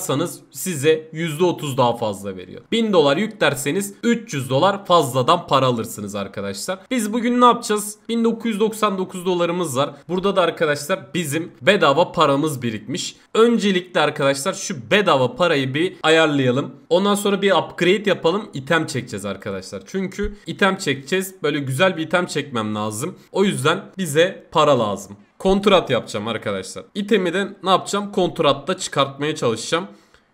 yüklarsanız size %30 daha fazla veriyor. 1000 dolar yüklerseniz 300 dolar fazladan para alırsınız arkadaşlar. Biz bugün ne yapacağız? 1999 dolarımız var. Burada da arkadaşlar bizim bedava paramız birikmiş. Öncelikle arkadaşlar şu bedava parayı bir ayarlayalım. Ondan sonra bir upgrade yapalım. item çekeceğiz arkadaşlar. Çünkü item çekeceğiz. Böyle güzel bir item çekmem lazım. O yüzden bize para lazım kontrat yapacağım arkadaşlar. İtemi de ne yapacağım? Kontratta çıkartmaya çalışacağım.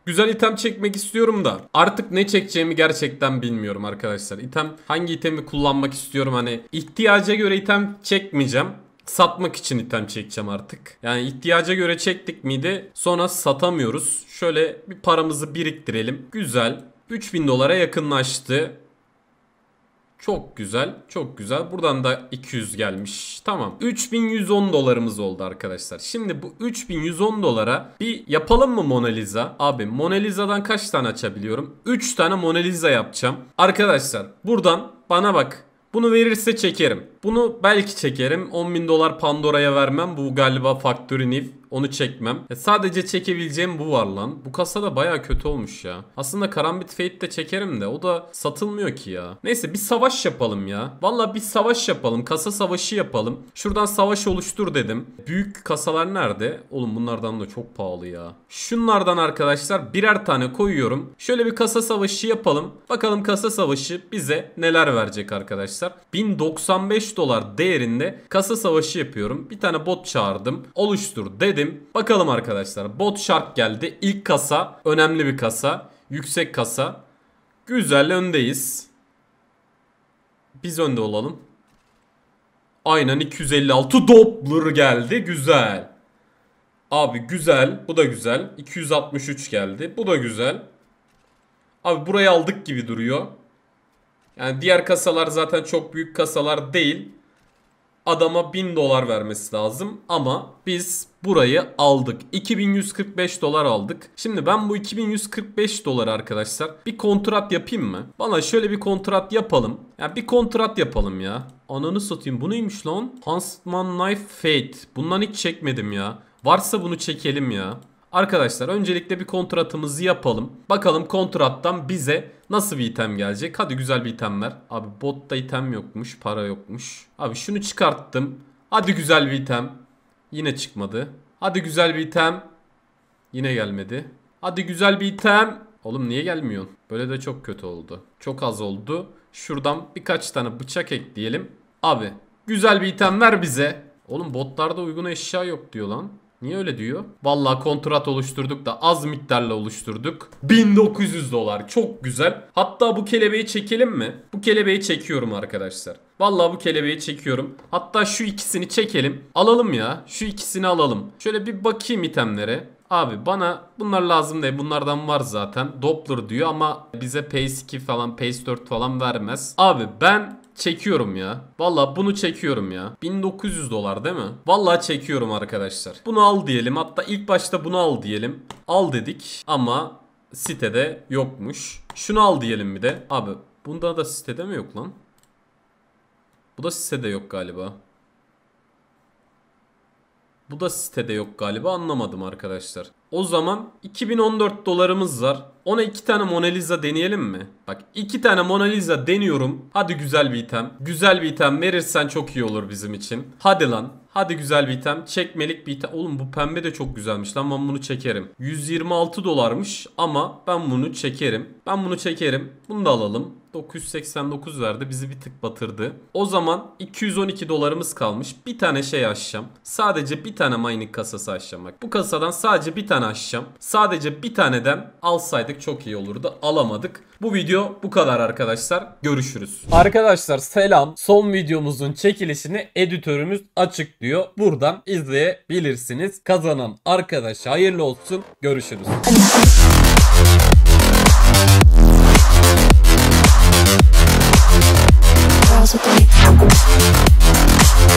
Güzel item çekmek istiyorum da artık ne çekeceğimi gerçekten bilmiyorum arkadaşlar. İtem hangi itemi kullanmak istiyorum hani ihtiyaca göre item çekmeyeceğim. Satmak için item çekeceğim artık. Yani ihtiyaca göre çektik miydi sonra satamıyoruz. Şöyle bir paramızı biriktirelim. Güzel. 3000 dolara yakınlaştı. Çok güzel. Çok güzel. Buradan da 200 gelmiş. Tamam. 3110 dolarımız oldu arkadaşlar. Şimdi bu 3110 dolara bir yapalım mı Mona Lisa? Abi Mona Lisa'dan kaç tane açabiliyorum? 3 tane Mona Lisa yapacağım. Arkadaşlar buradan bana bak. Bunu verirse çekerim. Bunu belki çekerim. 10 bin dolar Pandora'ya vermem. Bu galiba Factory Niv. Onu çekmem. E sadece çekebileceğim bu var lan. Bu kasa da baya kötü olmuş ya. Aslında Karambit Fate de çekerim de o da satılmıyor ki ya. Neyse bir savaş yapalım ya. Valla bir savaş yapalım. Kasa savaşı yapalım. Şuradan savaş oluştur dedim. Büyük kasalar nerede? Oğlum bunlardan da çok pahalı ya. Şunlardan arkadaşlar birer tane koyuyorum. Şöyle bir kasa savaşı yapalım. Bakalım kasa savaşı bize neler verecek arkadaşlar. 1095 dolar değerinde kasa savaşı yapıyorum. Bir tane bot çağırdım. Oluştur dedim. Bakalım arkadaşlar. Bot Shark geldi. İlk kasa önemli bir kasa. Yüksek kasa. Güzel öndeyiz. Biz önde olalım. Aynen 256 Doppler geldi. Güzel. Abi güzel. Bu da güzel. 263 geldi. Bu da güzel. Abi burayı aldık gibi duruyor. Yani diğer kasalar zaten çok büyük kasalar değil. Adama 1000 dolar vermesi lazım ama biz burayı aldık. 2145 dolar aldık. Şimdi ben bu 2145 dolar arkadaşlar bir kontrat yapayım mı? Bana şöyle bir kontrat yapalım. Yani bir kontrat yapalım ya. Ananı satayım bu neymiş lan? Huntsman Knife Fate. Bundan hiç çekmedim ya. Varsa bunu çekelim ya. Arkadaşlar öncelikle bir kontratımızı yapalım. Bakalım kontrattan bize nasıl bir item gelecek? Hadi güzel bir item ver. Abi botta item yokmuş, para yokmuş. Abi şunu çıkarttım. Hadi güzel bir item. Yine çıkmadı. Hadi güzel bir item. Yine gelmedi. Hadi güzel bir item. Oğlum niye gelmiyorsun? Böyle de çok kötü oldu. Çok az oldu. Şuradan birkaç tane bıçak ekleyelim. Abi güzel bir item ver bize. Oğlum botlarda uygun eşya yok diyor lan. Niye öyle diyor? Valla kontrat oluşturduk da az miktarla oluşturduk. 1900 dolar çok güzel. Hatta bu kelebeği çekelim mi? Bu kelebeği çekiyorum arkadaşlar. Valla bu kelebeği çekiyorum. Hatta şu ikisini çekelim. Alalım ya. Şu ikisini alalım. Şöyle bir bakayım itemlere. Abi bana bunlar lazım değil. Bunlardan var zaten. Doppler diyor ama bize Pace 2 falan Pace 4 falan vermez. Abi ben çekiyorum ya. Valla bunu çekiyorum ya. 1900 dolar değil mi? Valla çekiyorum arkadaşlar. Bunu al diyelim. Hatta ilk başta bunu al diyelim. Al dedik ama sitede yokmuş. Şunu al diyelim bir de. Abi bunda da sitede mi yok lan? Bu da sitede yok galiba. Bu da sitede yok galiba anlamadım arkadaşlar. O zaman 2014 dolarımız var. Ona iki tane Mona Lisa deneyelim mi? Bak iki tane Mona Lisa deniyorum. Hadi güzel bir item. Güzel bir item verirsen çok iyi olur bizim için. Hadi lan. Hadi güzel bir item. Çekmelik bir item. Oğlum bu pembe de çok güzelmiş lan ben bunu çekerim. 126 dolarmış ama ben bunu çekerim. Ben bunu çekerim. Bunu da alalım. 989 verdi. Bizi bir tık batırdı. O zaman 212 dolarımız kalmış. Bir tane şey açacağım. Sadece bir tane mining kasası açacağım. Bak bu kasadan sadece bir tane açacağım. Sadece bir taneden alsaydık çok iyi olurdu. Alamadık. Bu video bu kadar arkadaşlar. Görüşürüz. Arkadaşlar selam. Son videomuzun çekilişini editörümüz açıklıyor. Buradan izleyebilirsiniz. Kazanan arkadaş hayırlı olsun. Görüşürüz. Розу тобі.